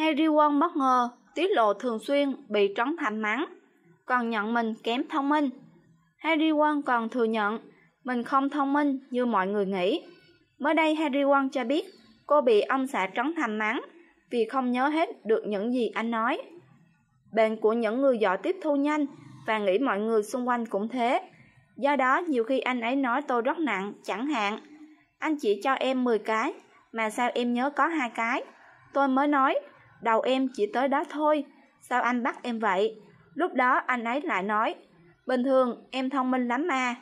Harry Won bất ngờ, tiết lộ thường xuyên bị trấn thành mắng, còn nhận mình kém thông minh. Harry Won còn thừa nhận mình không thông minh như mọi người nghĩ. Mới đây Harry Won cho biết cô bị ông xã trấn thành mắng vì không nhớ hết được những gì anh nói. Bệnh của những người giỏi tiếp thu nhanh và nghĩ mọi người xung quanh cũng thế. Do đó nhiều khi anh ấy nói tôi rất nặng, chẳng hạn. Anh chỉ cho em 10 cái, mà sao em nhớ có hai cái. Tôi mới nói, đầu em chỉ tới đó thôi sao anh bắt em vậy lúc đó anh ấy lại nói bình thường em thông minh lắm mà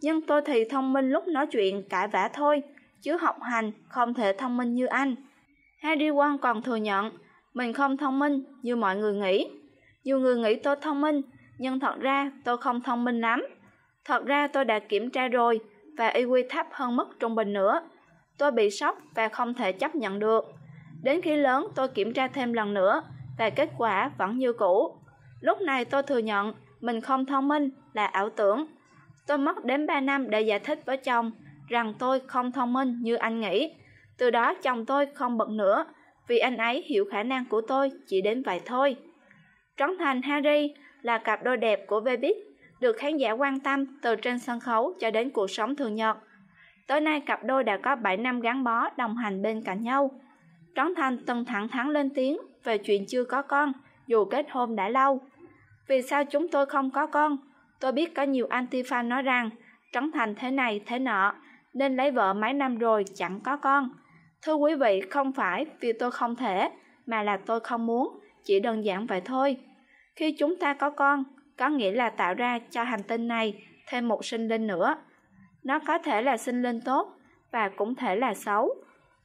nhưng tôi thì thông minh lúc nói chuyện cãi vã thôi chứ học hành không thể thông minh như anh harry won còn thừa nhận mình không thông minh như mọi người nghĩ nhiều người nghĩ tôi thông minh nhưng thật ra tôi không thông minh lắm thật ra tôi đã kiểm tra rồi và IQ thấp hơn mức trung bình nữa tôi bị sốc và không thể chấp nhận được Đến khi lớn tôi kiểm tra thêm lần nữa và kết quả vẫn như cũ. Lúc này tôi thừa nhận mình không thông minh là ảo tưởng. Tôi mất đến 3 năm để giải thích với chồng rằng tôi không thông minh như anh nghĩ. Từ đó chồng tôi không bận nữa vì anh ấy hiểu khả năng của tôi chỉ đến vậy thôi. Trấn Thành Harry là cặp đôi đẹp của Vbiz được khán giả quan tâm từ trên sân khấu cho đến cuộc sống thường nhật. Tới nay cặp đôi đã có 7 năm gắn bó đồng hành bên cạnh nhau Trấn Thành từng thẳng thắn lên tiếng về chuyện chưa có con, dù kết hôn đã lâu. Vì sao chúng tôi không có con? Tôi biết có nhiều anti-fan nói rằng Trấn Thành thế này thế nọ, nên lấy vợ mấy năm rồi chẳng có con. Thưa quý vị, không phải vì tôi không thể, mà là tôi không muốn, chỉ đơn giản vậy thôi. Khi chúng ta có con, có nghĩa là tạo ra cho hành tinh này thêm một sinh linh nữa. Nó có thể là sinh linh tốt và cũng thể là xấu,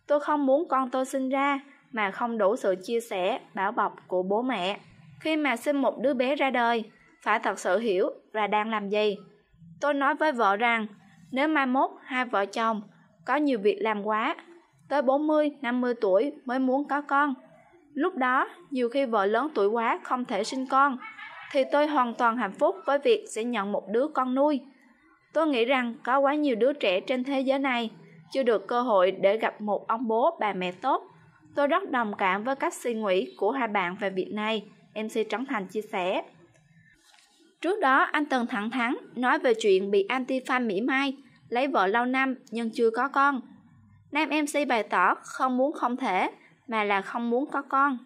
Tôi không muốn con tôi sinh ra mà không đủ sự chia sẻ, bảo bọc của bố mẹ. Khi mà sinh một đứa bé ra đời, phải thật sự hiểu và đang làm gì. Tôi nói với vợ rằng, nếu mai mốt hai vợ chồng có nhiều việc làm quá, tới 40, 50 tuổi mới muốn có con. Lúc đó, nhiều khi vợ lớn tuổi quá không thể sinh con, thì tôi hoàn toàn hạnh phúc với việc sẽ nhận một đứa con nuôi. Tôi nghĩ rằng có quá nhiều đứa trẻ trên thế giới này chưa được cơ hội để gặp một ông bố bà mẹ tốt. Tôi rất đồng cảm với cách suy nghĩ của hai bạn về việc này, MC Trấn Thành chia sẻ. Trước đó, anh từng thẳng thắn nói về chuyện bị anti-fan Mỹ mai, lấy vợ lâu năm nhưng chưa có con. Nam MC bày tỏ không muốn không thể, mà là không muốn có con.